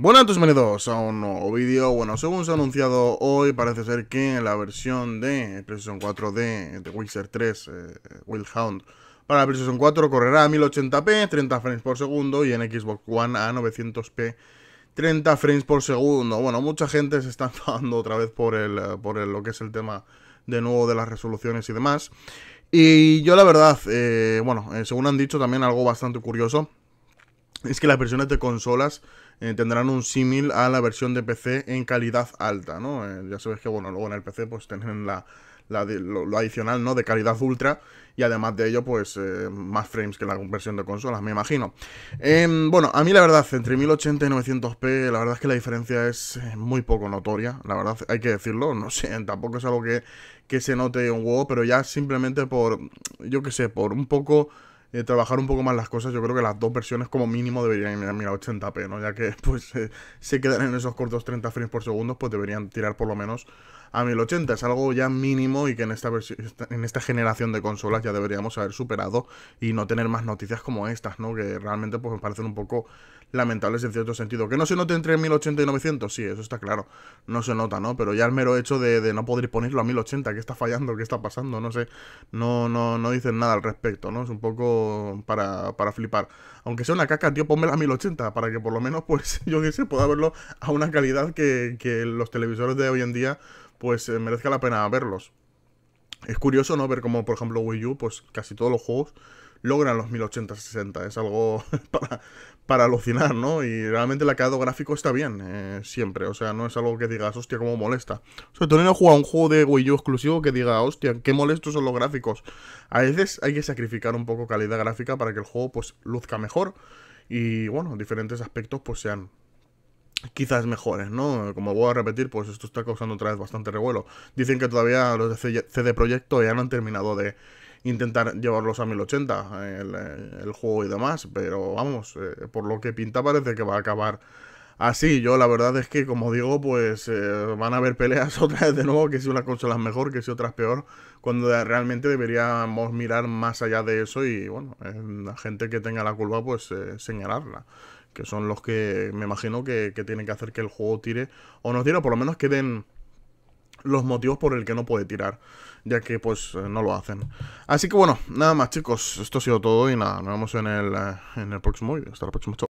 Buenas bienvenidos a un nuevo vídeo. Bueno, según se ha anunciado hoy, parece ser que la versión de PlayStation 4 de The Witcher 3, Wild eh, Wildhound, para la PlayStation 4 correrá a 1080p, 30 frames por segundo, y en Xbox One a 900p, 30 frames por segundo. Bueno, mucha gente se está enfadando otra vez por, el, por lo que es el tema de nuevo de las resoluciones y demás. Y yo la verdad, eh, bueno, eh, según han dicho también algo bastante curioso, es que las versiones de consolas eh, tendrán un símil a la versión de PC en calidad alta, ¿no? Eh, ya sabes que, bueno, luego en el PC pues tienen la, lo, adicional, ¿no? De calidad ultra y además de ello, pues eh, más frames que la versión de consolas, me imagino. Em, bueno, a mí la verdad, entre 1080 y 900p, la verdad es que la diferencia es muy poco notoria, la verdad hay que decirlo, no sé, tampoco es algo que, que se note un huevo, pero ya simplemente por, yo qué sé, por un poco eh, trabajar un poco más las cosas, yo creo que las dos versiones como mínimo deberían ir a 1080p, ¿no? Ya que pues eh, se quedan en esos cortos 30 frames por segundo, pues deberían tirar por lo menos a 1080. Es algo ya mínimo y que en esta, en esta generación de consolas ya deberíamos haber superado y no tener más noticias como estas, ¿no? Que realmente pues me parecen un poco lamentables en cierto sentido. Que no se note entre 1080 y 900, sí, eso está claro. No se nota, ¿no? Pero ya el mero hecho de, no poder ponerlo a 1080, que está fallando? ¿Qué está pasando? No sé. No, no, no dicen nada al respecto, ¿no? Es un poco para, para flipar. Aunque sea una caca, tío, ponmela a 1080 para que por lo menos, pues, yo qué sé, pueda verlo a una calidad que, que los televisores de hoy en día, pues, eh, merezca la pena verlos. Es curioso, ¿no? Ver cómo, por ejemplo, Wii U, pues casi todos los juegos logran los 1080-60. Es algo para, para, alucinar, ¿no? Y realmente el acabado gráfico está bien, eh, siempre. O sea, no es algo que digas, hostia, cómo molesta. O sea, tú no juega un juego de Wii U exclusivo que diga, hostia, qué molestos son los gráficos. A veces hay que sacrificar un poco calidad gráfica para que el juego, pues, luzca mejor. Y, bueno, diferentes aspectos, pues, sean quizás mejores, ¿no? Como voy a repetir, pues esto está causando otra vez bastante revuelo. Dicen que todavía los de CD Proyecto ya no han terminado de intentar llevarlos a 1080 el, el juego y demás, pero vamos, eh, por lo que pinta parece que va a acabar así. Ah, yo la verdad es que, como digo, pues eh, van a haber peleas otra vez de nuevo, que si una consola es mejor, que si otras peor, cuando realmente deberíamos mirar más allá de eso y, bueno, eh, la gente que tenga la culpa, pues eh, señalarla. Que son los que me imagino que, tienen que hacer que el juego tire, o no tire, por lo menos que den los motivos por el que no puede tirar, ya que pues no lo hacen. Así que bueno, nada más chicos, esto ha sido todo y nada, nos vemos en el, en el próximo vídeo. Hasta la próxima,